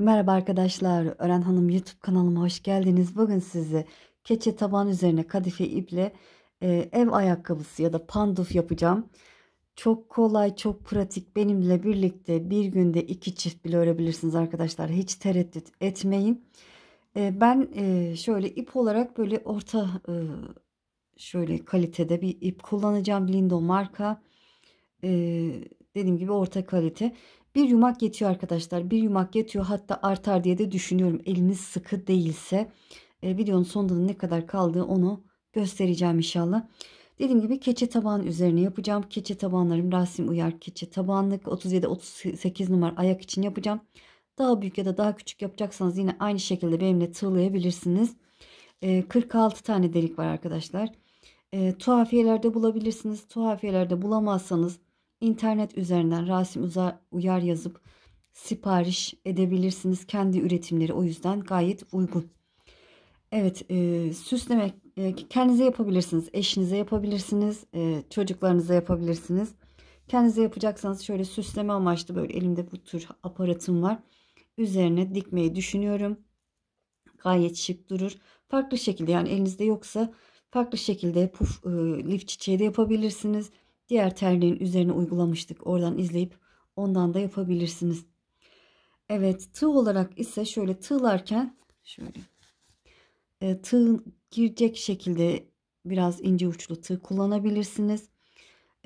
Merhaba arkadaşlar, Ören Hanım YouTube kanalıma hoş geldiniz. Bugün sizi keçe taban üzerine kadife iple e, ev ayakkabısı ya da panduf yapacağım. Çok kolay, çok pratik. Benimle birlikte bir günde iki çift bile örebilirsiniz arkadaşlar. Hiç tereddüt etmeyin. E, ben e, şöyle ip olarak böyle orta e, şöyle kalitede bir ip kullanacağım. Lindo marka. E, dediğim gibi orta kalite. Bir yumak yetiyor arkadaşlar. Bir yumak yetiyor hatta artar diye de düşünüyorum. Eliniz sıkı değilse e, videonun sonunda ne kadar kaldığı onu göstereceğim inşallah. Dediğim gibi keçe taban üzerine yapacağım. Keçe tabanlarım rasim uyar keçe tabanlık 37-38 numara ayak için yapacağım. Daha büyük ya da daha küçük yapacaksanız yine aynı şekilde benimle tığlayabilirsiniz. E, 46 tane delik var arkadaşlar. E, tuhafiyelerde bulabilirsiniz. Tuhafiyelerde bulamazsanız internet üzerinden Rasim Uyar yazıp sipariş edebilirsiniz. Kendi üretimleri o yüzden gayet uygun. Evet e, süsleme e, kendinize yapabilirsiniz. Eşinize yapabilirsiniz. E, çocuklarınıza yapabilirsiniz. Kendinize yapacaksanız şöyle süsleme amaçlı böyle elimde bu tür aparatım var. Üzerine dikmeyi düşünüyorum. Gayet şık durur. Farklı şekilde yani elinizde yoksa farklı şekilde puf e, lif çiçeği de yapabilirsiniz. Diğer terliğin üzerine uygulamıştık. Oradan izleyip ondan da yapabilirsiniz. Evet tığ olarak ise şöyle tığlarken şöyle e, tığ girecek şekilde biraz ince uçlu tığ kullanabilirsiniz.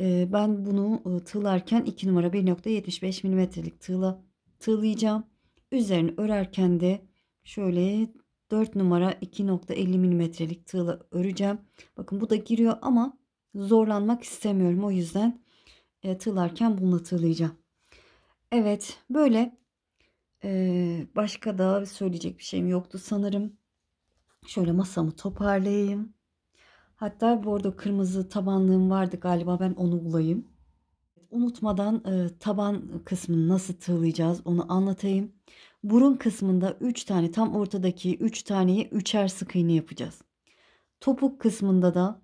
E, ben bunu e, tığlarken 2 numara 1.75 milimetrelik tığla tığlayacağım. Üzerini örerken de şöyle 4 numara 2.50 milimetrelik tığla öreceğim. Bakın bu da giriyor ama zorlanmak istemiyorum. O yüzden e, tığlarken bununla tığlayacağım. Evet böyle e, başka da söyleyecek bir şeyim yoktu sanırım. Şöyle masamı toparlayayım. Hatta burada kırmızı tabanlığım vardı galiba ben onu bulayım. Unutmadan e, taban kısmını nasıl tığlayacağız onu anlatayım. Burun kısmında 3 tane tam ortadaki 3 taneyi üçer sık iğne yapacağız. Topuk kısmında da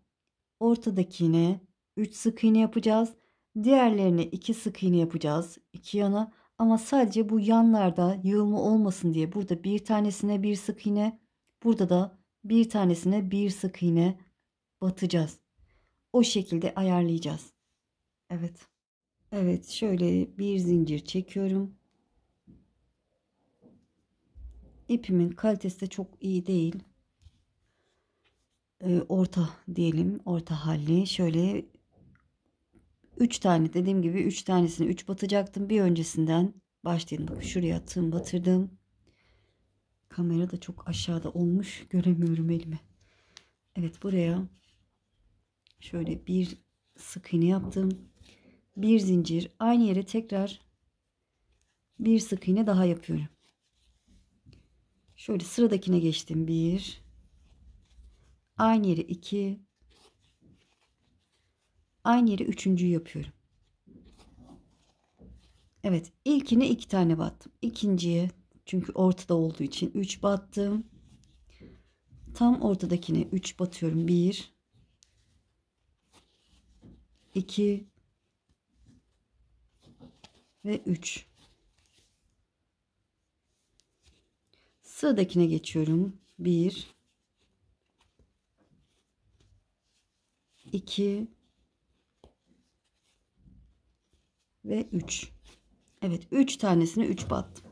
Ortadaki iğneye 3 sık iğne yapacağız. Diğerlerine 2 sık iğne yapacağız. iki yana ama sadece bu yanlarda yığılma olmasın diye burada bir tanesine bir sık iğne, burada da bir tanesine bir sık iğne batacağız. O şekilde ayarlayacağız. Evet. Evet, şöyle bir zincir çekiyorum. İpimin kalitesi de çok iyi değil orta diyelim orta halli şöyle 3 tane dediğim gibi 3 tanesini 3 batacaktım bir öncesinden başlayalım bak şuraya attım batırdım kamera da çok aşağıda olmuş göremiyorum elimi Evet buraya şöyle bir sık iğne yaptım bir zincir aynı yere tekrar bir sık iğne daha yapıyorum şöyle sıradakine geçtim bir Aynı yere 2. Aynı yere üçüncüyü yapıyorum. Evet ilkine iki tane battım. İkinciye çünkü ortada olduğu için 3 battım. Tam ortadakine 3 batıyorum. 1 2 ve 3 Sıradakine geçiyorum. 1 2 ve 3. Evet 3 tanesini 3 battım.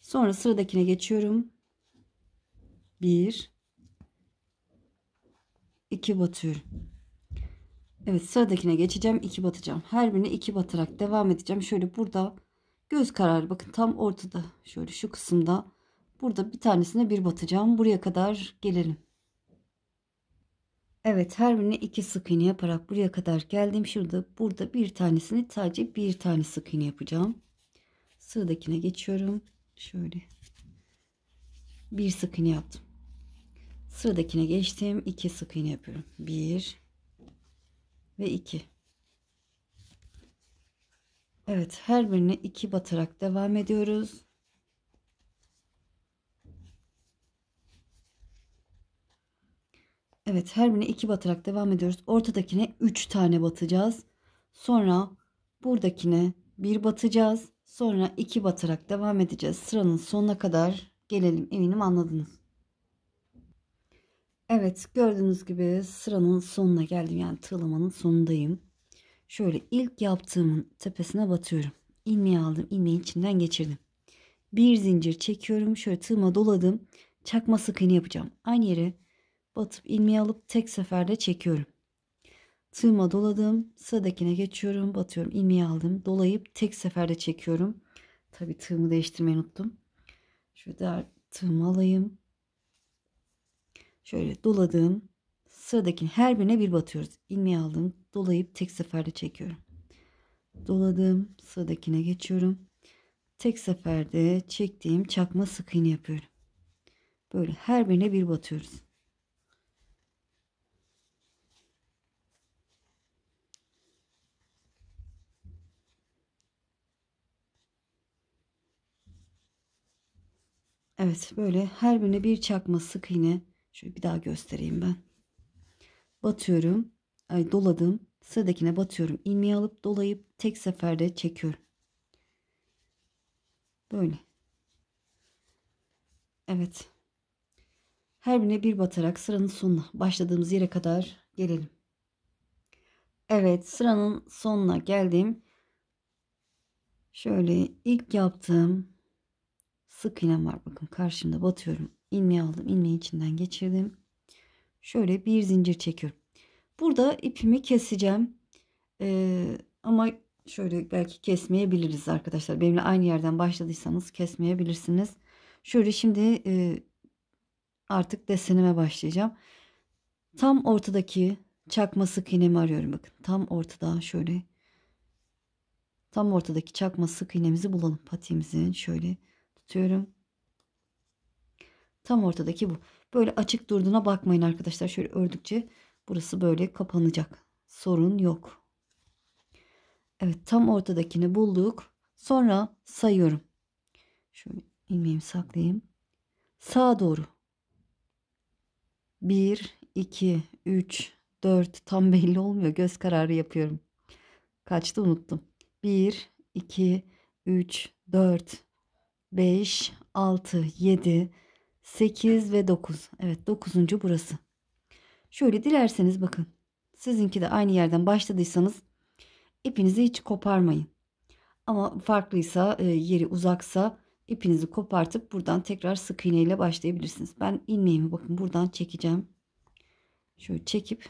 Sonra sıradakine geçiyorum. 1 2 batıyorum. Evet sıradakine geçeceğim. 2 batacağım. Her birine 2 batarak devam edeceğim. Şöyle burada göz kararı bakın tam ortada. Şöyle şu kısımda. Burada bir tanesine bir batacağım. Buraya kadar gelelim. Evet her birine iki sık iğne yaparak buraya kadar geldim. Şurada burada bir tanesini sadece bir tane sık iğne yapacağım. Sığdakine geçiyorum. Şöyle. Bir sık iğne yaptım. Sıradakine geçtim. iki sık iğne yapıyorum. Bir ve iki. Evet her birine iki batarak devam ediyoruz. Evet her birine 2 batarak devam ediyoruz. Ortadakine 3 tane batacağız. Sonra buradakine 1 batacağız. Sonra 2 batarak devam edeceğiz. Sıranın sonuna kadar gelelim. Eminim anladınız. Evet gördüğünüz gibi sıranın sonuna geldim. Yani tığlamanın sonundayım. Şöyle ilk yaptığımın tepesine batıyorum. İlmeği aldım. İlmeğin içinden geçirdim. Bir zincir çekiyorum. Şöyle tığıma doladım. Çakma sık iğne yapacağım. Aynı yere batıp ilmeği alıp tek seferde çekiyorum. Tığıma doladım. Sıradakine geçiyorum. Batıyorum. ilmeği aldım. Dolayıp tek seferde çekiyorum. Tabi tığımı değiştirmeyi unuttum. Şurada tığımı alayım. Şöyle doladım. Sıradakinin her birine bir batıyoruz. İlmeği aldım. Dolayıp tek seferde çekiyorum. Doladım. Sıradakine geçiyorum. Tek seferde çektiğim çakma sık iğne yapıyorum. Böyle her birine bir batıyoruz. Evet böyle her birine bir çakma sık iğne. Şöyle bir daha göstereyim ben. Batıyorum. Ay doladım. Sıradakine batıyorum. İlmeği alıp dolayıp tek seferde çekiyorum. Böyle. Evet. Her birine bir batarak sıranın sonuna başladığımız yere kadar gelelim. Evet sıranın sonuna geldim. Şöyle ilk yaptığım sık iğnem var bakın karşımda batıyorum. İlmeği aldım ilmeği içinden geçirdim. Şöyle bir zincir çekiyorum. Burada ipimi keseceğim. Ee, ama şöyle belki kesmeyebiliriz arkadaşlar. Benimle aynı yerden başladıysanız kesmeyebilirsiniz. Şöyle şimdi e, artık desenime başlayacağım. Tam ortadaki çakma sık iğnemi arıyorum. Bakın tam ortada şöyle tam ortadaki çakma sık iğnemizi bulalım. Patiğimizin şöyle tutuyorum. Tam ortadaki bu. Böyle açık durduğuna bakmayın arkadaşlar. Şöyle ördükçe burası böyle kapanacak. Sorun yok. Evet tam ortadakini bulduk. Sonra sayıyorum. Şöyle ilmeğimi saklayayım. Sağa doğru. 1, 2, 3, 4 tam belli olmuyor. Göz kararı yapıyorum. Kaçtı unuttum. 1, 2, 3, 4, 5, 6, 7, 8 ve 9. Evet 9. burası. Şöyle dilerseniz bakın. Sizinki de aynı yerden başladıysanız ipinizi hiç koparmayın. Ama farklıysa e, yeri uzaksa ipinizi kopartıp buradan tekrar sık iğne ile başlayabilirsiniz. Ben ilmeğimi bakın buradan çekeceğim. Şöyle çekip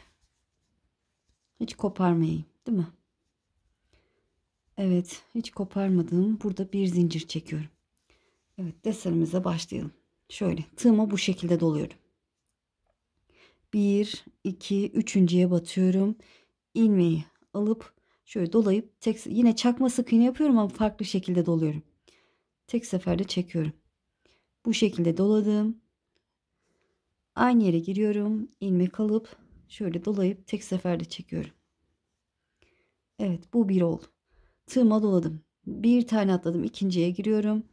hiç koparmayayım değil mi? Evet hiç koparmadım. Burada bir zincir çekiyorum. Evet desenimize başlayalım. Şöyle tığımı bu şekilde doluyorum. 1, 2, 3.ye batıyorum. İlmeği alıp şöyle dolayıp tek, yine çakma sık iğne yapıyorum ama farklı şekilde doluyorum. Tek seferde çekiyorum. Bu şekilde doladım. Aynı yere giriyorum. ilmek alıp şöyle dolayıp tek seferde çekiyorum. Evet bu bir oldu. Tığıma doladım. Bir tane atladım. ikinciye giriyorum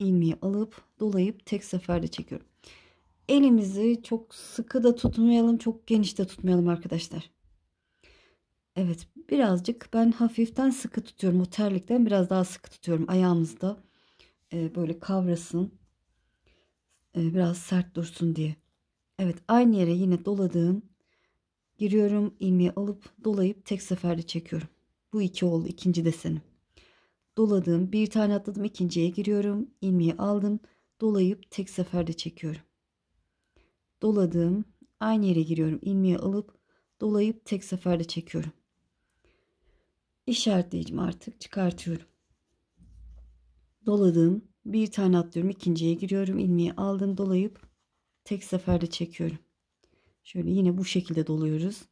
ilmeği alıp dolayıp tek seferde çekiyorum. Elimizi çok sıkı da tutmayalım, çok geniş de tutmayalım arkadaşlar. Evet, birazcık ben hafiften sıkı tutuyorum. O terlikten biraz daha sıkı tutuyorum. Ayağımızda e, böyle kavrasın. E, biraz sert dursun diye. Evet, aynı yere yine doladığım giriyorum, ilmeği alıp dolayıp tek seferde çekiyorum. Bu iki oldu ikinci desenim. Doladım. Bir tane atladım. ikinciye giriyorum. ilmeği aldım. Dolayıp tek seferde çekiyorum. Doladım. Aynı yere giriyorum. ilmeği alıp dolayıp tek seferde çekiyorum. İşaretleyicim artık çıkartıyorum. Doladım. Bir tane atlıyorum. ikinciye giriyorum. ilmeği aldım. Dolayıp tek seferde çekiyorum. Şöyle yine bu şekilde doluyoruz.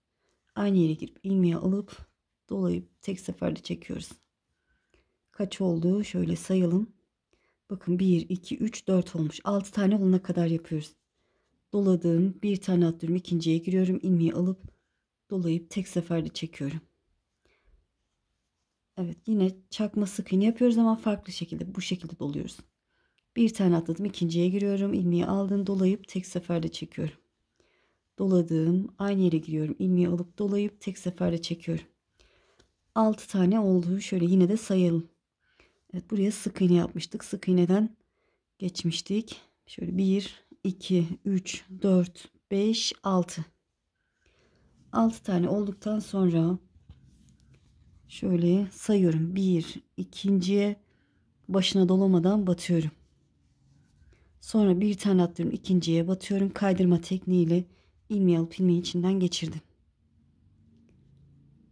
Aynı yere girip ilmeği alıp dolayıp tek seferde çekiyoruz kaç oldu? Şöyle sayalım. Bakın 1, 2, 3, 4 olmuş. 6 tane olana kadar yapıyoruz. Doladığım bir tane atlıyorum. ikinciye giriyorum. ilmeği alıp dolayıp tek seferde çekiyorum. Evet yine çakma sık iğne yapıyoruz ama farklı şekilde bu şekilde doluyoruz. Bir tane atladım ikinciye giriyorum. ilmeği aldım dolayıp tek seferde çekiyorum. Doladığım aynı yere giriyorum. ilmeği alıp dolayıp tek seferde çekiyorum. 6 tane oldu. Şöyle yine de sayalım. Evet buraya sık iğne yapmıştık. Sık iğneden geçmiştik. Şöyle 1, 2, 3, 4, 5, 6. 6 tane olduktan sonra şöyle sayıyorum. 1, ikinciye başına dolamadan batıyorum. Sonra bir tane atlıyorum ikinciye batıyorum. Kaydırma tekniğiyle ilmeği alıp ilmeği içinden geçirdim.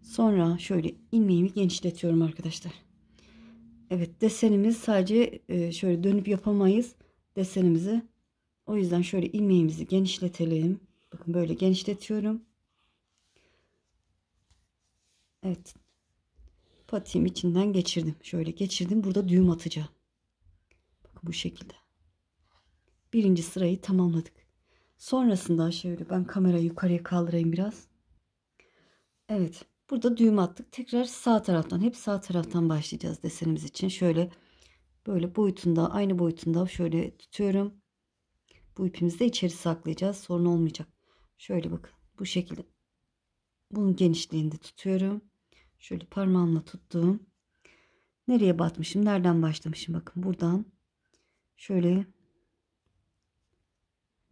Sonra şöyle ilmeğimi genişletiyorum arkadaşlar. Evet desenimiz sadece e, şöyle dönüp yapamayız desenimizi. O yüzden şöyle ilmeğimizi genişletelim. Bakın böyle genişletiyorum. Evet. Patiğim içinden geçirdim. Şöyle geçirdim. Burada düğüm atacağım. Bakın bu şekilde. Birinci sırayı tamamladık. Sonrasında şöyle ben kamerayı yukarıya kaldırayım biraz. Evet. Burada düğüm attık. Tekrar sağ taraftan hep sağ taraftan başlayacağız desenimiz için. Şöyle böyle boyutunda aynı boyutunda şöyle tutuyorum. Bu ipimizi de içeri saklayacağız. Sorun olmayacak. Şöyle bakın bu şekilde. Bunun genişliğinde tutuyorum. Şöyle parmağımla tuttuğum. Nereye batmışım? Nereden başlamışım? Bakın buradan. Şöyle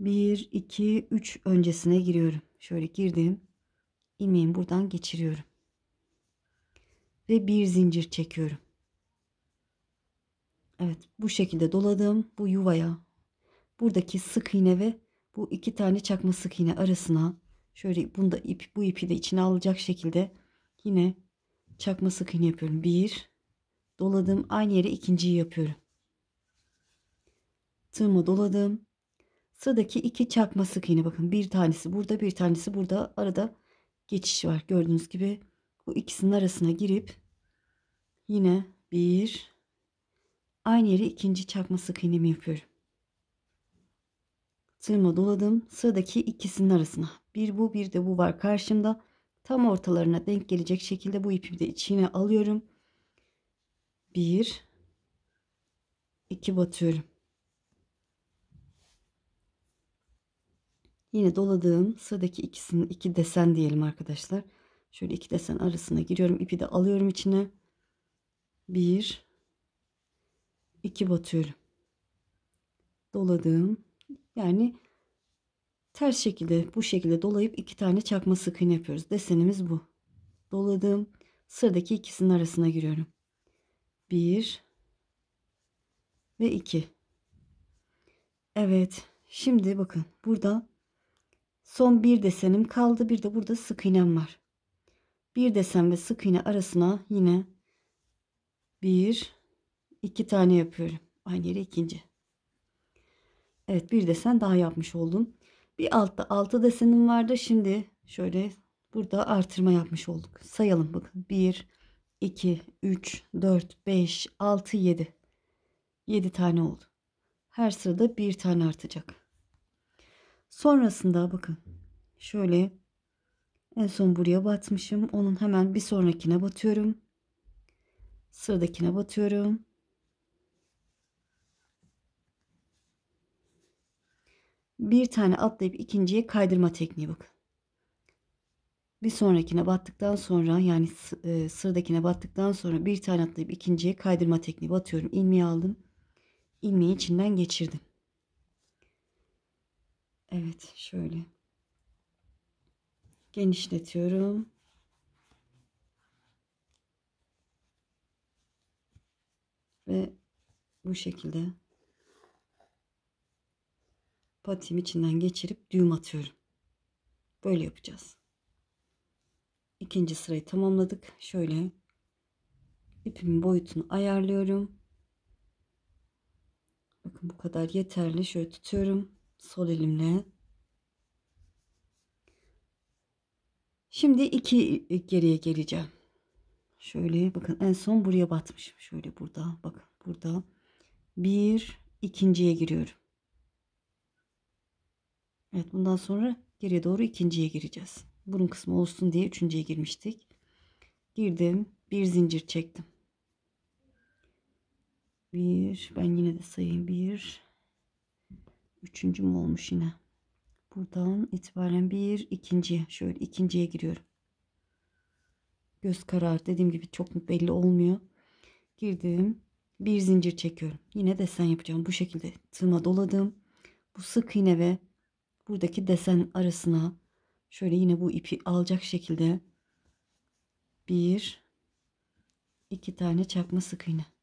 1, 2, 3 öncesine giriyorum. Şöyle girdim ilmeğimi buradan geçiriyorum. Ve bir zincir çekiyorum. Evet bu şekilde doladım bu yuvaya buradaki sık iğne ve bu iki tane çakma sık iğne arasına şöyle bunda ip bu ipi de içine alacak şekilde yine çakma sık iğne yapıyorum. Bir doladım aynı yere ikinciyi yapıyorum. Tığımı doladım. Sıradaki iki çakma sık iğne bakın bir tanesi burada bir tanesi burada arada geçiş var. Gördüğünüz gibi bu ikisinin arasına girip yine bir aynı yere ikinci çakma sık iğnemi yapıyorum. Tığıma doladım. Sıradaki ikisinin arasına. Bir bu bir de bu var karşımda. Tam ortalarına denk gelecek şekilde bu ipimi de içine alıyorum. Bir iki batıyorum. Yine doladığım sıradaki ikisinin iki desen diyelim arkadaşlar. Şöyle iki desen arasına giriyorum. ipi de alıyorum içine. Bir, iki batıyorum. Doladığım yani ters şekilde bu şekilde dolayıp iki tane çakma sık iğne yapıyoruz. Desenimiz bu. Doladığım sıradaki ikisinin arasına giriyorum. Bir ve iki. Evet. Şimdi bakın burada Son bir desenim kaldı. Bir de burada sık iğnem var. Bir desen ve sık iğne arasına yine bir, iki tane yapıyorum. Aynı yere ikinci. Evet bir desen daha yapmış oldum. Bir altta altı desenim vardı. Şimdi şöyle burada artırma yapmış olduk. Sayalım bakın. bir iki üç dört beş altı yedi yedi tane oldu. Her sırada bir tane artacak. Sonrasında bakın şöyle en son buraya batmışım. Onun hemen bir sonrakine batıyorum. Sıradakine batıyorum. Bir tane atlayıp ikinciye kaydırma tekniği bakın. Bir sonrakine battıktan sonra yani e, sıradakine battıktan sonra bir tane atlayıp ikinciye kaydırma tekniği batıyorum. İlmeği aldım. İlmeği içinden geçirdim. Evet şöyle. Genişletiyorum. Ve bu şekilde patiğim içinden geçirip düğüm atıyorum. Böyle yapacağız. İkinci sırayı tamamladık. Şöyle ipimin boyutunu ayarlıyorum. Bakın bu kadar yeterli. Şöyle tutuyorum sol elimle. Şimdi iki geriye geleceğim. Şöyle bakın en son buraya batmışım. Şöyle burada bakın burada. Bir ikinciye giriyorum. Evet bundan sonra geriye doğru ikinciye gireceğiz. Burun kısmı olsun diye üçüncüye girmiştik. Girdim. Bir zincir çektim. Bir ben yine de sayayım. Bir Üçüncüm olmuş yine. Buradan itibaren bir ikinciye şöyle ikinciye giriyorum. Göz karar dediğim gibi çok belli olmuyor. Girdim. Bir zincir çekiyorum. Yine desen yapacağım. Bu şekilde tığıma doladım. Bu sık iğne ve buradaki desen arasına şöyle yine bu ipi alacak şekilde bir iki tane çakma sık iğne.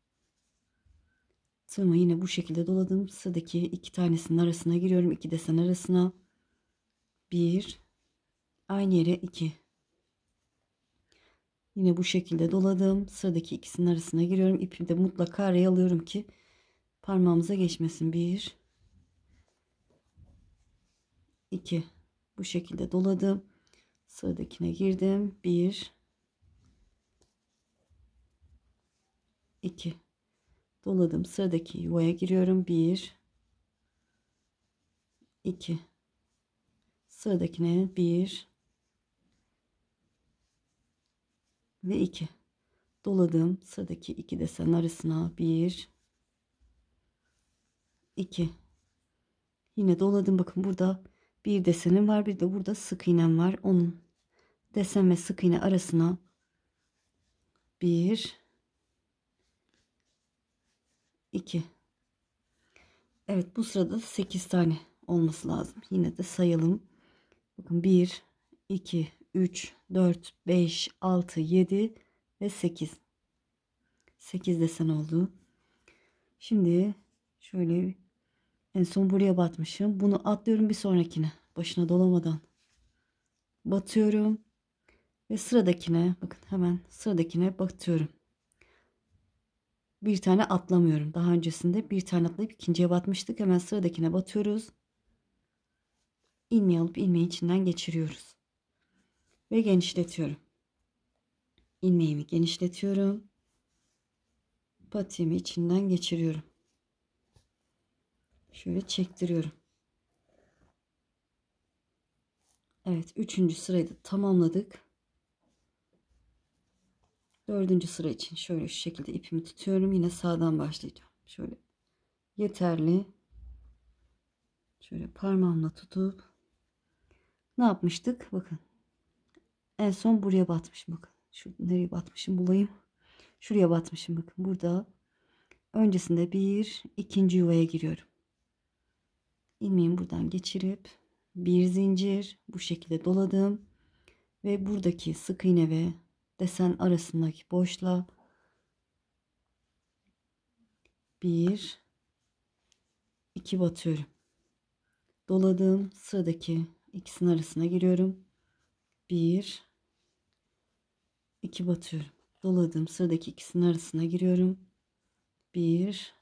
Tığımı yine bu şekilde doladım. Sıradaki iki tanesinin arasına giriyorum. iki desen arasına. Bir. Aynı yere iki. Yine bu şekilde doladım. Sıradaki ikisinin arasına giriyorum. İpimi de mutlaka araya alıyorum ki parmağımıza geçmesin. Bir. iki. Bu şekilde doladım. Sıradakine girdim. Bir. iki doladım sıradaki yuvaya giriyorum 1 2 sıradakine 1 ve 2 doladım sıradaki iki desen arasına 1 2 yine doladım bakın burada bir desenim var bir de burada sık iğnem var onun desen ve sık iğne arasına 1 2 Evet bu sırada 8 tane olması lazım. Yine de sayalım. Bakın 1 2 3 4 5 6 7 ve 8. 8 desen oldu. Şimdi şöyle en son buraya batmışım. Bunu atlıyorum bir sonrakine. Başına dolamadan. Batıyorum. Ve sıradakine bakın hemen sıradakine batıyorum bir tane atlamıyorum. Daha öncesinde bir tane atlayıp ikinciye batmıştık. Hemen sıradakine batıyoruz. İlmeği alıp ilmeğin içinden geçiriyoruz. Ve genişletiyorum. İlmeğimi genişletiyorum. Patiğimi içinden geçiriyorum. Şöyle çektiriyorum. Evet üçüncü sırayı da tamamladık. Dördüncü sıra için şöyle şu şekilde ipimi tutuyorum. Yine sağdan başlayacağım. Şöyle yeterli. Şöyle parmağımla tutup ne yapmıştık? Bakın. En son buraya batmışım. Bakın. Şu nereye batmışım bulayım. Şuraya batmışım. Bakın burada öncesinde bir ikinci yuvaya giriyorum. ilmeğimi buradan geçirip bir zincir bu şekilde doladım ve buradaki sık iğne ve desen arasındaki boşluğa bir iki batıyorum. Doladığım sıradaki ikisinin arasına giriyorum. Bir iki batıyorum. Doladığım sıradaki ikisinin arasına giriyorum. Bir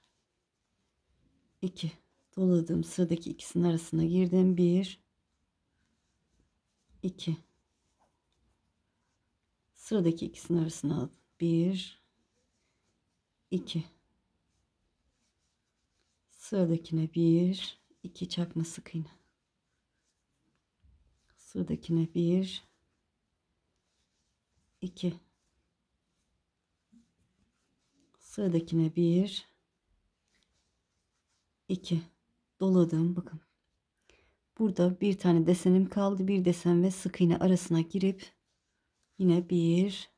iki doladığım sıradaki ikisinin arasına girdim. Bir iki Sıradaki ikisinin arasına alın. 1 2 Sıradakine 1 2 çakma sık iğne. Sıradakine 1 2 Sıradakine 1 2 doladım bakın. Burada bir tane desenim kaldı. Bir desen ve sık iğne arasına girip Yine bir,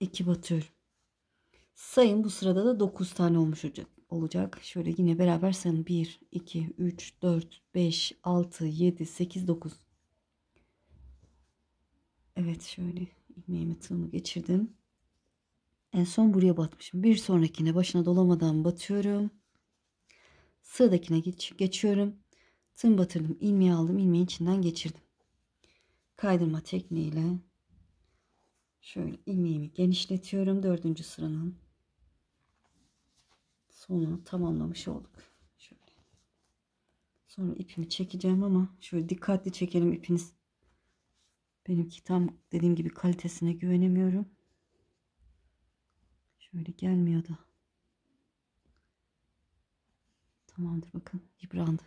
iki batıyorum. Sayın bu sırada da 9 tane olmuş olacak. Şöyle yine beraber sayın 1, 2, 3, 4, 5, 6, 7, 8, 9. Evet şöyle ilmeğimi tığımı geçirdim. En son buraya batmışım. Bir sonrakine başına dolamadan batıyorum. Sıradakine geç, geçiyorum. Tığım batırdım. ilmeği aldım. ilmeğin içinden geçirdim kaydırma tekniğiyle şöyle ilmeğimi genişletiyorum. Dördüncü sıranın sonunu tamamlamış olduk. Şöyle. Sonra ipimi çekeceğim ama şöyle dikkatli çekelim ipiniz. Benimki tam dediğim gibi kalitesine güvenemiyorum. Şöyle gelmiyor da. Tamamdır bakın yıprandı.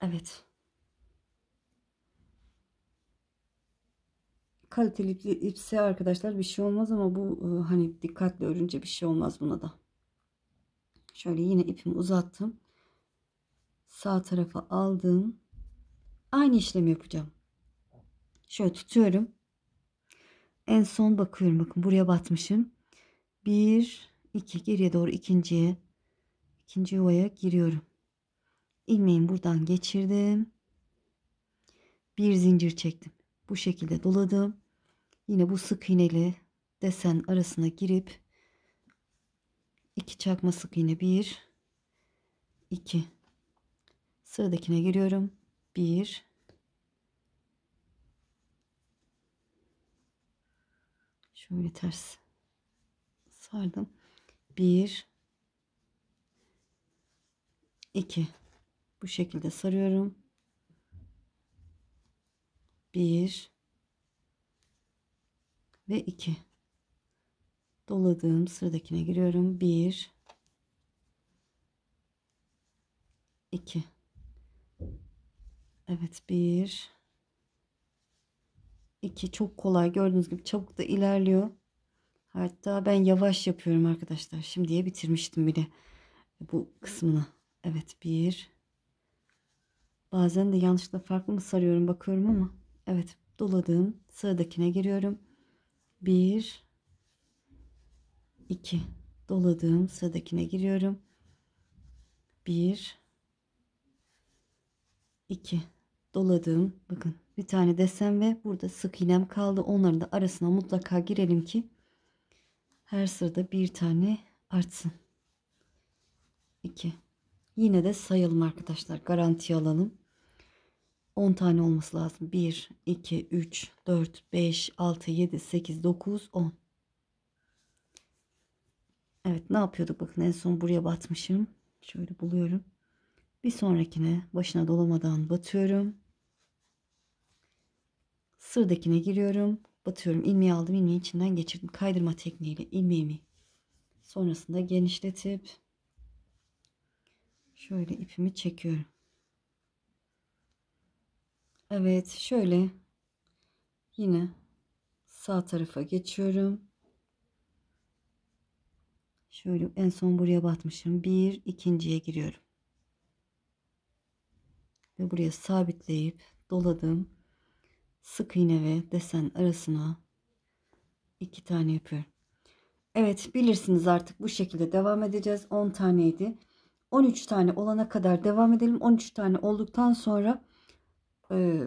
Evet. kaliteli ipse arkadaşlar bir şey olmaz ama bu e, hani dikkatli örünce bir şey olmaz buna da. Şöyle yine ipimi uzattım. Sağ tarafa aldım. Aynı işlemi yapacağım. Şöyle tutuyorum. En son bakıyorum. Bakın buraya batmışım. Bir, iki geriye doğru ikinciye ikinci yuvaya giriyorum. Ilmeğimi buradan geçirdim. Bir zincir çektim. Bu şekilde doladım. Yine bu sık iğneli desen arasına girip iki çakma sık iğne bir, iki. Sıradakine giriyorum. Bir, şöyle ters sardım. Bir, iki. Bu şekilde sarıyorum. Bir, ve 2 doladığım sıradakine giriyorum 1 2 Evet 1 2 çok kolay gördüğünüz gibi çabuk da ilerliyor hatta ben yavaş yapıyorum arkadaşlar şimdiye bitirmiştim bile bu kısmını Evet 1 bazen de yanlışlıkla farklı mı sarıyorum bakıyorum ama evet doladığım sıradakine giriyorum 1 2 doladığım sıradakine giriyorum. 1 2 doladığım bakın bir tane desen ve burada sık iğnem kaldı. Onların da arasına mutlaka girelim ki her sırada bir tane artsın. 2 Yine de sayalım arkadaşlar. Garanti alalım. 10 tane olması lazım. 1, 2, 3, 4, 5, 6, 7, 8, 9, 10. Evet ne yapıyorduk? Bakın en son buraya batmışım. Şöyle buluyorum. Bir sonrakine başına dolamadan batıyorum. Sırdakine giriyorum. Batıyorum. İlmeği aldım. İlmeği içinden geçirdim. Kaydırma tekniğiyle ilmeğimi sonrasında genişletip şöyle ipimi çekiyorum. Evet şöyle yine sağ tarafa geçiyorum. Şöyle en son buraya batmışım. Bir ikinciye giriyorum. Ve buraya sabitleyip doladım. Sık iğne ve desen arasına iki tane yapıyorum. Evet bilirsiniz artık bu şekilde devam edeceğiz. 10 taneydi. 13 tane olana kadar devam edelim. 13 tane olduktan sonra e,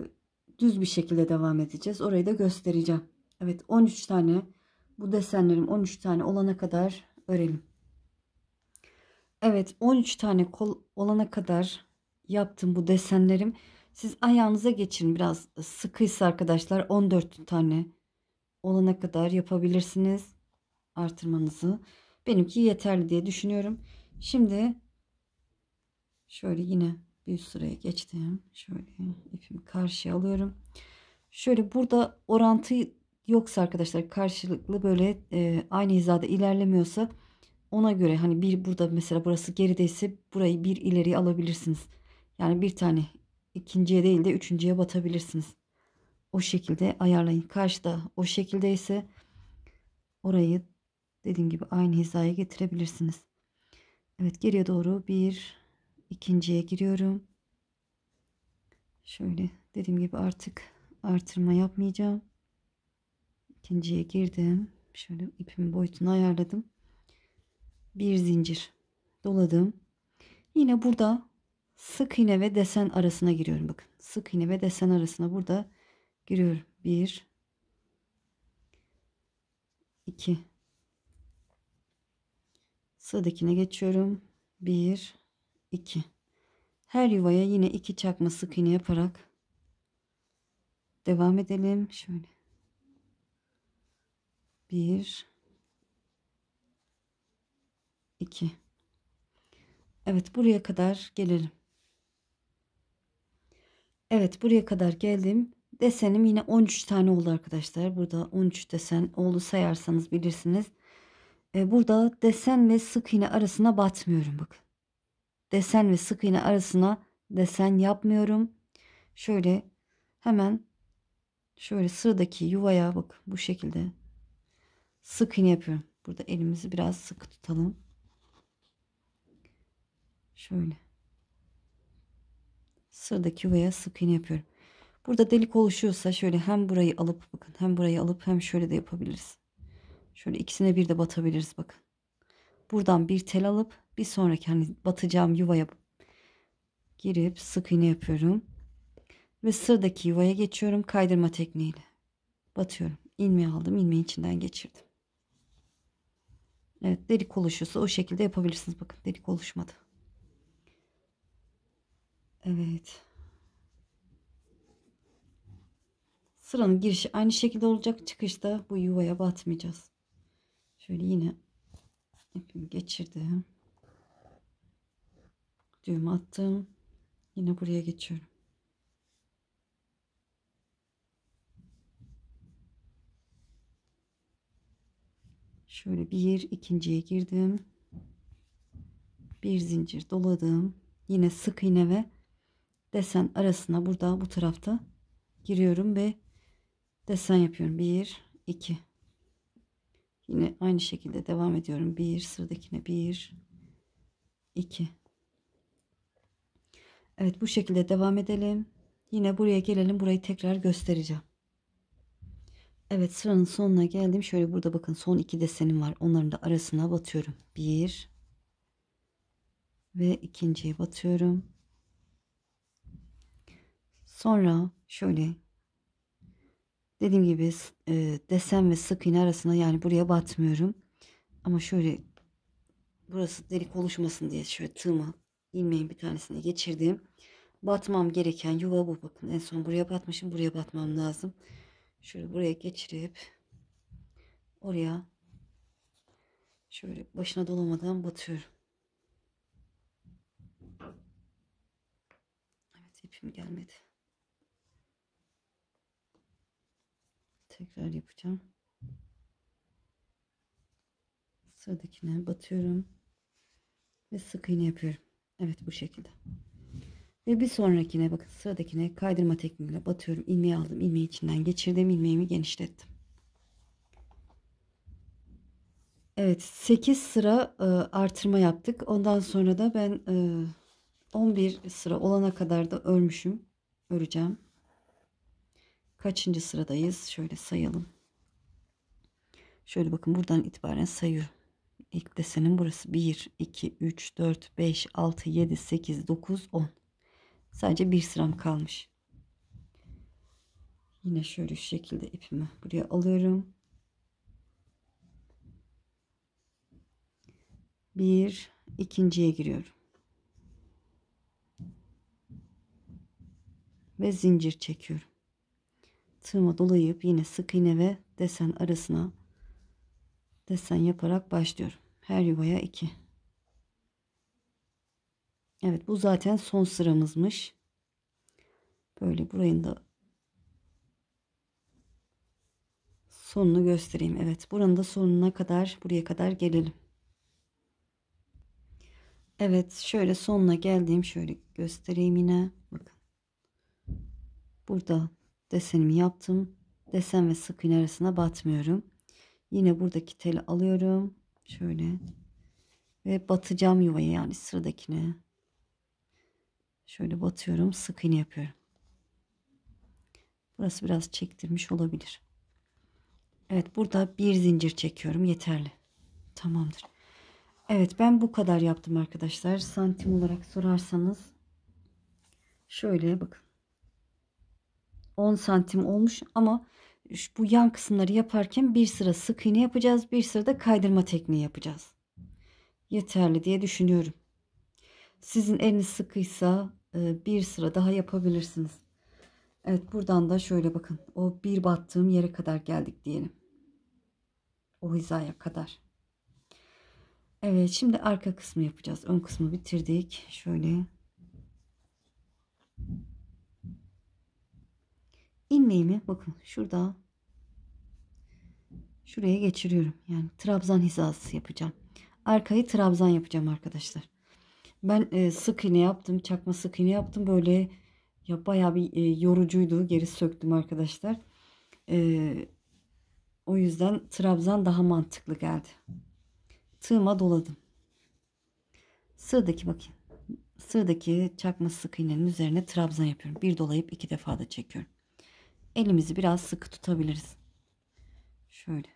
düz bir şekilde devam edeceğiz. Orayı da göstereceğim. Evet 13 tane bu desenlerim 13 tane olana kadar örelim. Evet 13 tane kol olana kadar yaptım bu desenlerim. Siz ayağınıza geçirin biraz sıkıysa arkadaşlar 14 tane olana kadar yapabilirsiniz artırmanızı. Benimki yeterli diye düşünüyorum. Şimdi şöyle yine Üst sıraya geçtim. Şöyle ipimi karşıya alıyorum. Şöyle burada orantı yoksa arkadaşlar karşılıklı böyle e, aynı hizada ilerlemiyorsa ona göre hani bir burada mesela burası gerideyse burayı bir ileri alabilirsiniz. Yani bir tane ikinciye değil de üçüncüye batabilirsiniz. O şekilde ayarlayın. Karşıda o şekildeyse orayı dediğim gibi aynı hizaya getirebilirsiniz. Evet geriye doğru bir ikinciye giriyorum. Şöyle dediğim gibi artık artırma yapmayacağım. İkinciye girdim. Şöyle ipimin boyutunu ayarladım. Bir zincir doladım. Yine burada sık iğne ve desen arasına giriyorum. Bakın sık iğne ve desen arasına burada giriyorum. Bir, iki. Sıradakine geçiyorum. Bir, 2. Her yuvaya yine iki çakma sık iğne yaparak devam edelim. Şöyle. 1 2 Evet buraya kadar gelelim. Evet buraya kadar geldim. Desenim yine 13 tane oldu arkadaşlar. Burada 13 desen oldu sayarsanız bilirsiniz. E, burada desen ve sık iğne arasına batmıyorum bakın desen ve sık iğne arasına desen yapmıyorum. Şöyle hemen şöyle sıradaki yuvaya bak bu şekilde sık iğne yapıyorum. Burada elimizi biraz sıkı tutalım. Şöyle. Sıradaki yuvaya sık iğne yapıyorum. Burada delik oluşuyorsa şöyle hem burayı alıp bakın hem burayı alıp hem şöyle de yapabiliriz. Şöyle ikisine bir de batabiliriz bakın. Buradan bir tel alıp bir sonraki hani batacağım yuvaya girip sık iğne yapıyorum. Ve sıradaki yuvaya geçiyorum kaydırma tekniğiyle. Batıyorum. İlmeği aldım. ilmeğin içinden geçirdim. Evet delik oluşuyorsa o şekilde yapabilirsiniz. Bakın delik oluşmadı. Evet. Sıranın girişi aynı şekilde olacak. Çıkışta bu yuvaya batmayacağız. Şöyle yine ipimi geçirdim. Düğüm attım. Yine buraya geçiyorum. Şöyle bir ikinciye girdim. Bir zincir doladım. Yine sık iğne ve desen arasına burada bu tarafta giriyorum ve desen yapıyorum. Bir, iki. Yine aynı şekilde devam ediyorum. Bir sıradakine bir, iki. Evet bu şekilde devam edelim. Yine buraya gelelim. Burayı tekrar göstereceğim. Evet sıranın sonuna geldim. Şöyle burada bakın son iki desenim var. Onların da arasına batıyorum. Bir ve ikinciye batıyorum. Sonra şöyle Dediğim gibi e, desen ve sık iğne arasında yani buraya batmıyorum. Ama şöyle burası delik oluşmasın diye şöyle tığıma ilmeğin bir tanesini geçirdim. Batmam gereken yuva bu. Bakın en son buraya batmışım. Buraya batmam lazım. Şöyle buraya geçirip oraya şöyle başına dolamadan batıyorum. Evet ipim gelmedi. tekrar yapacağım. Sıradakine batıyorum. Ve sık iğne yapıyorum. Evet bu şekilde. Ve bir sonrakine bakın sıradakine kaydırma tekniğiyle batıyorum. ilmeği aldım. ilmeği içinden geçirdim. ilmeğimi genişlettim. Evet 8 sıra e, artırma yaptık. Ondan sonra da ben e, 11 sıra olana kadar da örmüşüm. Öreceğim. Kaçıncı sıradayız? Şöyle sayalım. Şöyle bakın buradan itibaren sayıyorum. İlk desenin burası 1, 2, 3, 4, 5, 6, 7, 8, 9, 10. Sadece bir sıram kalmış. Yine şöyle şu şekilde ipimi buraya alıyorum. 1 ikinciye giriyorum. Ve zincir çekiyorum tığıma dolayıp yine sık iğne ve desen arasına desen yaparak başlıyorum. Her yuvaya 2. Evet bu zaten son sıramızmış. Böyle burayı da sonunu göstereyim. Evet buranın da sonuna kadar buraya kadar gelelim. Evet şöyle sonuna geldiğim şöyle göstereyim yine. Bakın. Burada Desenimi yaptım. Desen ve sık iğne arasına batmıyorum. Yine buradaki teli alıyorum. Şöyle. Ve batacağım yuvaya yani sıradakine. Şöyle batıyorum. Sık iğne yapıyorum. Burası biraz çektirmiş olabilir. Evet burada bir zincir çekiyorum. Yeterli. Tamamdır. Evet ben bu kadar yaptım arkadaşlar. Santim olarak sorarsanız şöyle bakın. 10 santim olmuş ama bu yan kısımları yaparken bir sıra sık iğne yapacağız. Bir sıra da kaydırma tekniği yapacağız. Yeterli diye düşünüyorum. Sizin eliniz sıkıysa e, bir sıra daha yapabilirsiniz. Evet buradan da şöyle bakın. O bir battığım yere kadar geldik diyelim. O hizaya kadar. Evet şimdi arka kısmı yapacağız. Ön kısmı bitirdik. Şöyle ilmeğimi bakın şurada şuraya geçiriyorum. Yani trabzan hizası yapacağım. Arkayı trabzan yapacağım arkadaşlar. Ben e, sık iğne yaptım. Çakma sık iğne yaptım. Böyle ya bayağı bir e, yorucuydu. Geri söktüm arkadaşlar. E, o yüzden trabzan daha mantıklı geldi. Tığıma doladım. Sığdaki bakayım. Sığdaki çakma sık iğnenin üzerine trabzan yapıyorum. Bir dolayıp iki defa da çekiyorum elimizi biraz sıkı tutabiliriz. Şöyle.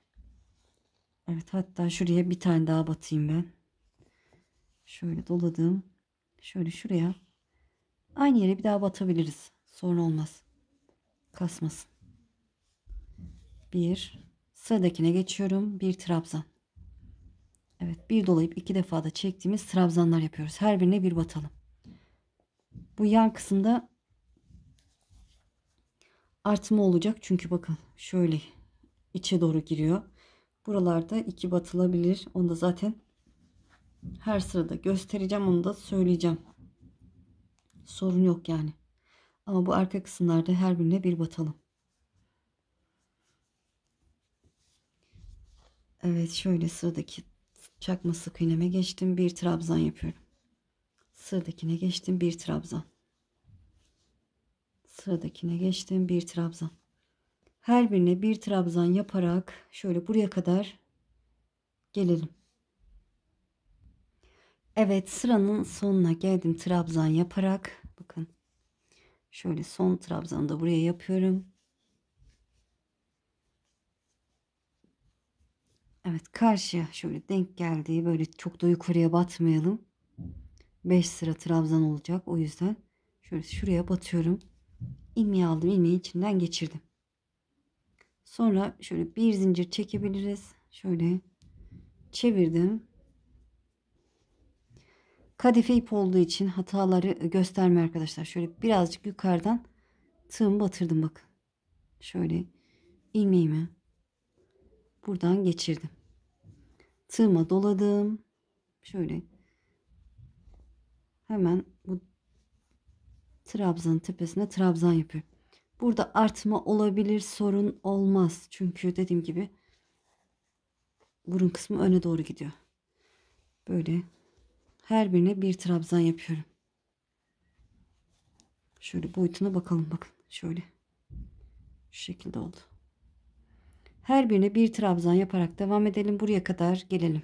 Evet hatta şuraya bir tane daha batayım ben. Şöyle doladım. Şöyle şuraya. Aynı yere bir daha batabiliriz. Sorun olmaz. Kasmasın. Bir. Sıradakine geçiyorum. Bir trabzan. Evet bir dolayıp iki defada çektiğimiz trabzanlar yapıyoruz. Her birine bir batalım. Bu yan kısımda artma olacak. Çünkü bakın şöyle içe doğru giriyor. Buralarda iki batılabilir. Onu da zaten her sırada göstereceğim. Onu da söyleyeceğim. Sorun yok yani. Ama bu arka kısımlarda her birine bir batalım. Evet şöyle sıradaki çakma sık iğneme geçtim. Bir trabzan yapıyorum. Sıradakine geçtim. Bir trabzan. Sıradakine geçtim. Bir trabzan. Her birine bir trabzan yaparak şöyle buraya kadar gelelim. Evet sıranın sonuna geldim. Trabzan yaparak bakın. Şöyle son trabzanı da buraya yapıyorum. Evet karşıya şöyle denk geldi böyle çok da yukarıya batmayalım. 5 sıra trabzan olacak o yüzden şöyle şuraya batıyorum ilmeği aldım. ilmeği içinden geçirdim. Sonra şöyle bir zincir çekebiliriz. Şöyle çevirdim. Kadife ip olduğu için hataları gösterme arkadaşlar. Şöyle birazcık yukarıdan tığımı batırdım bakın. Şöyle ilmeğimi buradan geçirdim. Tığıma doladım. Şöyle hemen Trabzan tepesine trabzan yapıyor. Burada artma olabilir sorun olmaz. Çünkü dediğim gibi burun kısmı öne doğru gidiyor. Böyle her birine bir trabzan yapıyorum. Şöyle boyutuna bakalım bakın. Şöyle. Şu şekilde oldu. Her birine bir trabzan yaparak devam edelim. Buraya kadar gelelim.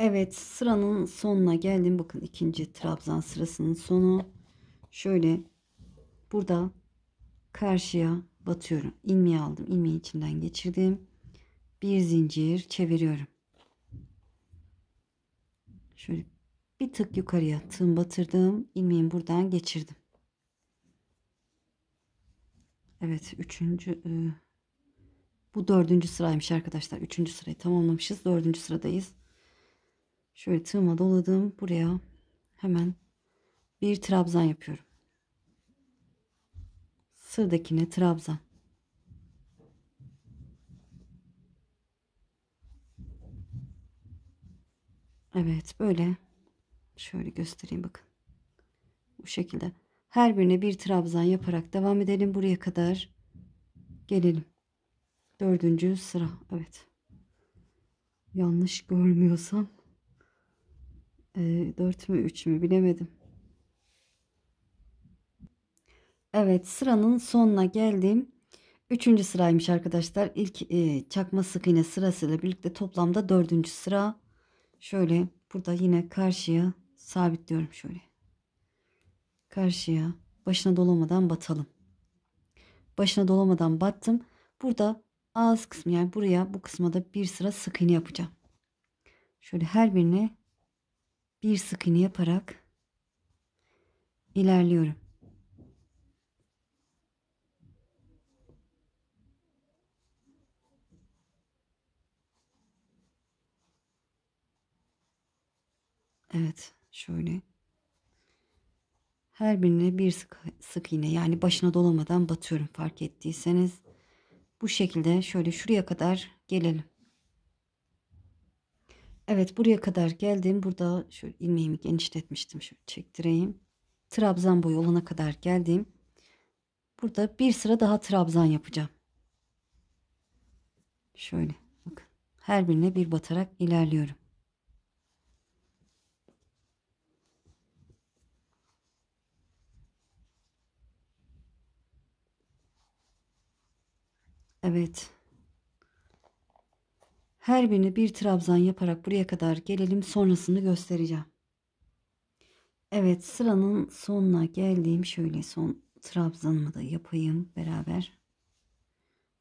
Evet sıranın sonuna geldim. Bakın ikinci trabzan sırasının sonu. Şöyle burada karşıya batıyorum. İlmeği aldım. İlmeği içinden geçirdim. Bir zincir çeviriyorum. Şöyle bir tık yukarıya tığım batırdım. İlmeğimi buradan geçirdim. Evet üçüncü e, bu dördüncü sıraymış arkadaşlar. Üçüncü sırayı tamamlamışız. Dördüncü sıradayız. Şöyle tığıma doladım. Buraya hemen bir trabzan yapıyorum. Sıradakine trabzan. Evet böyle şöyle göstereyim bakın. Bu şekilde her birine bir trabzan yaparak devam edelim buraya kadar gelelim. Dördüncü sıra evet. Yanlış görmüyorsam 4 ee, mü 3 mü bilemedim. Evet sıranın sonuna geldim. Üçüncü sıraymış arkadaşlar. İlk e, çakma sık iğne sırasıyla birlikte toplamda dördüncü sıra. Şöyle burada yine karşıya sabitliyorum şöyle. Karşıya başına dolamadan batalım. Başına dolamadan battım. Burada ağız kısmı yani buraya bu kısma da bir sıra sık iğne yapacağım. Şöyle her birine bir sık iğne yaparak ilerliyorum. Evet, şöyle. Her birine bir sık, sık iğne yani başına dolamadan batıyorum fark ettiyseniz. Bu şekilde şöyle şuraya kadar gelelim. Evet buraya kadar geldim. Burada şöyle ilmeğimi genişletmiştim. Şöyle çektireyim. Trabzan boyu olana kadar geldim. Burada bir sıra daha trabzan yapacağım. Şöyle bakın. Her birine bir batarak ilerliyorum. Evet. Her birini bir trabzan yaparak buraya kadar gelelim. Sonrasını göstereceğim. Evet sıranın sonuna geldiğim şöyle son trabzanımı da yapayım beraber.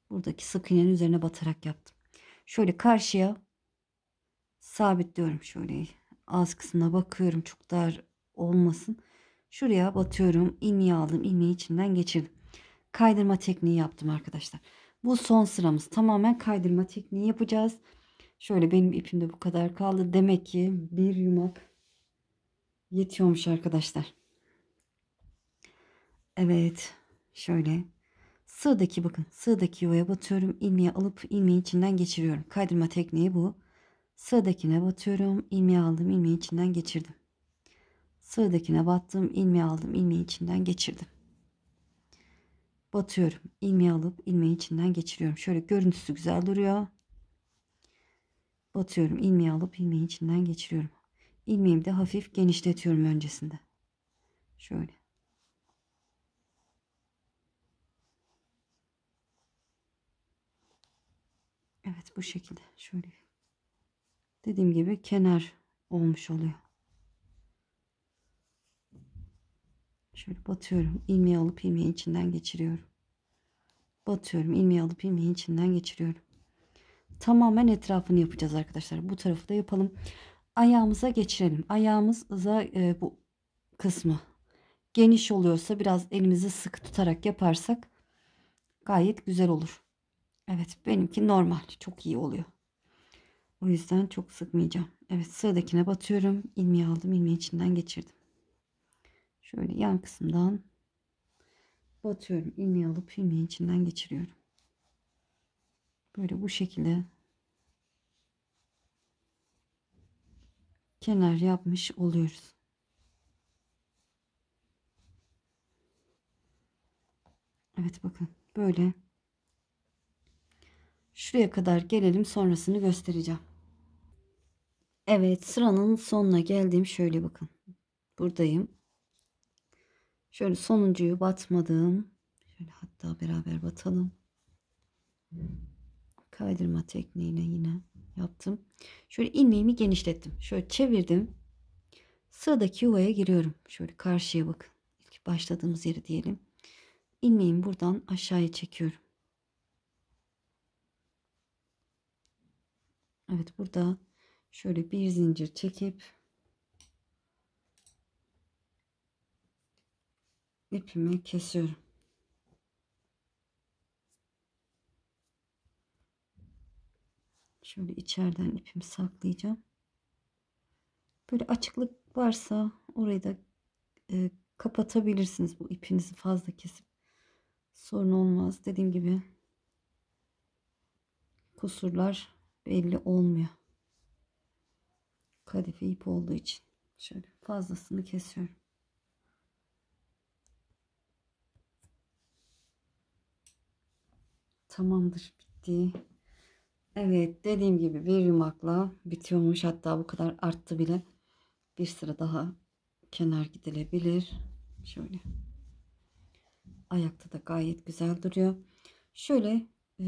Buradaki sık iğnenin üzerine batarak yaptım. Şöyle karşıya sabitliyorum şöyle ağız kısmına bakıyorum çok dar olmasın. Şuraya batıyorum. İlmeği aldım. İlmeği içinden geçirdim. Kaydırma tekniği yaptım arkadaşlar. Bu son sıramız. Tamamen kaydırma tekniği yapacağız. Şöyle benim ipimde bu kadar kaldı. Demek ki bir yumak yetiyormuş arkadaşlar. Evet. Şöyle sığdaki bakın sığdaki yuvaya batıyorum. ilmeği alıp ilmeği içinden geçiriyorum. Kaydırma tekniği bu. Sığdakine batıyorum. ilmeği aldım. ilmeği içinden geçirdim. Sığdakine battım. ilmeği aldım. ilmeği içinden geçirdim. Batıyorum. ilmeği alıp ilmeği içinden geçiriyorum. Şöyle görüntüsü güzel duruyor. Batıyorum. İlmeği alıp ilmeğin içinden geçiriyorum. İlmeğimi de hafif genişletiyorum öncesinde. Şöyle. Evet bu şekilde. Şöyle. Dediğim gibi kenar olmuş oluyor. Şöyle batıyorum. ilmeği alıp ilmeğin içinden geçiriyorum. Batıyorum. ilmeği alıp ilmeğin içinden geçiriyorum tamamen etrafını yapacağız arkadaşlar. Bu tarafı da yapalım. Ayağımıza geçirelim. Ayağımıza e, bu kısmı geniş oluyorsa biraz elimizi sıkı tutarak yaparsak gayet güzel olur. Evet benimki normal çok iyi oluyor. O yüzden çok sıkmayacağım. Evet sıradakine batıyorum. İlmeği aldım. ilmeği içinden geçirdim. Şöyle yan kısımdan batıyorum. ilmeği alıp ilmeği içinden geçiriyorum. Böyle bu şekilde kenar yapmış oluyoruz. Evet bakın böyle şuraya kadar gelelim sonrasını göstereceğim. Evet sıranın sonuna geldim şöyle bakın buradayım. Şöyle sonuncuyu batmadım. Şöyle hatta beraber batalım kaydırma tekniğiyle yine yaptım. Şöyle ilmeğimi genişlettim. Şöyle çevirdim. Sıradaki yuvaya giriyorum. Şöyle karşıya bakın. İlk başladığımız yeri diyelim. İlmeğimi buradan aşağıya çekiyorum. Evet burada şöyle bir zincir çekip ipimi kesiyorum. Şöyle içeriden ipimi saklayacağım. Böyle açıklık varsa orayı da e, kapatabilirsiniz. Bu ipinizi fazla kesip sorun olmaz. Dediğim gibi kusurlar belli olmuyor. Kadife ip olduğu için. Şöyle fazlasını kesiyorum. Tamamdır bitti. Evet dediğim gibi bir yumakla bitiyormuş. Hatta bu kadar arttı bile. Bir sıra daha kenar gidilebilir. Şöyle. Ayakta da gayet güzel duruyor. Şöyle e,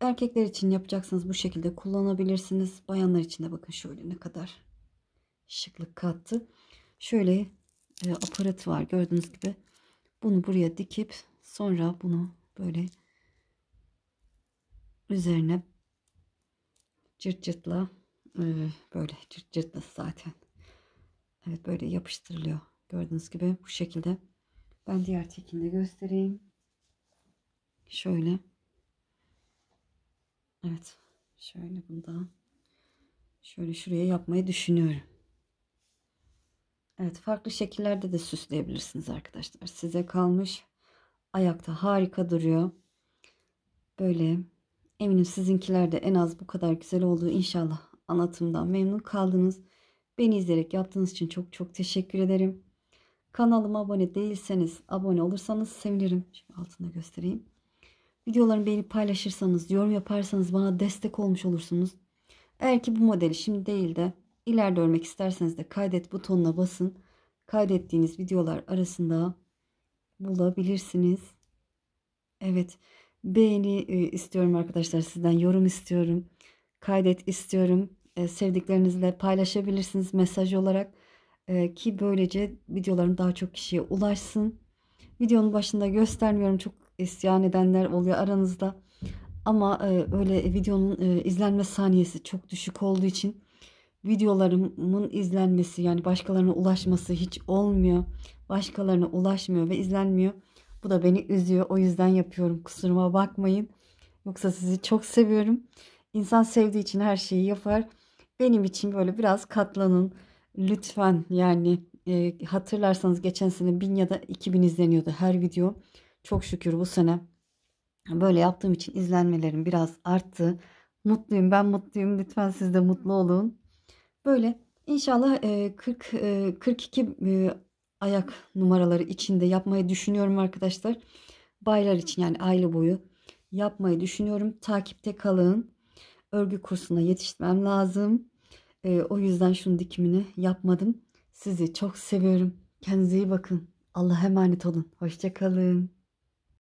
erkekler için yapacaksanız bu şekilde kullanabilirsiniz. Bayanlar için de bakın şöyle ne kadar şıklık kattı. Şöyle e, aparatı var gördüğünüz gibi. Bunu buraya dikip sonra bunu böyle üzerine cırt cırtla e, böyle cırt cırtla zaten. Evet böyle yapıştırılıyor. Gördüğünüz gibi bu şekilde. Ben diğer tekinde göstereyim. Şöyle. Evet. Şöyle bunda Şöyle şuraya yapmayı düşünüyorum. Evet farklı şekillerde de süsleyebilirsiniz arkadaşlar. Size kalmış. Ayakta harika duruyor. Böyle Eminim sizinkiler de en az bu kadar güzel olduğu inşallah. Anlatımdan memnun kaldınız. Beni izleyerek yaptığınız için çok çok teşekkür ederim. Kanalıma abone değilseniz, abone olursanız sevinirim. Şimdi altında göstereyim. Videolarımı beğenip paylaşırsanız, yorum yaparsanız bana destek olmuş olursunuz. Eğer ki bu modeli şimdi değil de ileride örmek isterseniz de kaydet butonuna basın. Kaydettiğiniz videolar arasında bulabilirsiniz. Evet. Beğeni e, istiyorum arkadaşlar sizden. Yorum istiyorum. Kaydet istiyorum. E, sevdiklerinizle paylaşabilirsiniz mesaj olarak. E, ki böylece videolarım daha çok kişiye ulaşsın. Videonun başında göstermiyorum. Çok isyan edenler oluyor aranızda. Ama öyle videonun izlenme saniyesi çok düşük olduğu için videolarımın izlenmesi yani başkalarına ulaşması hiç olmuyor. Başkalarına ulaşmıyor ve izlenmiyor. Bu da beni üzüyor. O yüzden yapıyorum. Kusuruma bakmayın. Yoksa sizi çok seviyorum. İnsan sevdiği için her şeyi yapar. Benim için böyle biraz katlanın. Lütfen yani e, hatırlarsanız geçen sene 1000 ya da 2000 izleniyordu her video. Çok şükür bu sene böyle yaptığım için izlenmelerim biraz arttı. Mutluyum ben mutluyum. Lütfen siz de mutlu olun. Böyle inşallah e, 40 e, 42 e, ayak numaraları içinde yapmayı düşünüyorum arkadaşlar. Baylar için yani aile boyu yapmayı düşünüyorum. Takipte kalın. Örgü kursuna yetişmem lazım. E, o yüzden şunun dikimini yapmadım. Sizi çok seviyorum. Kendinize iyi bakın. Allah'a emanet olun. Hoşçakalın.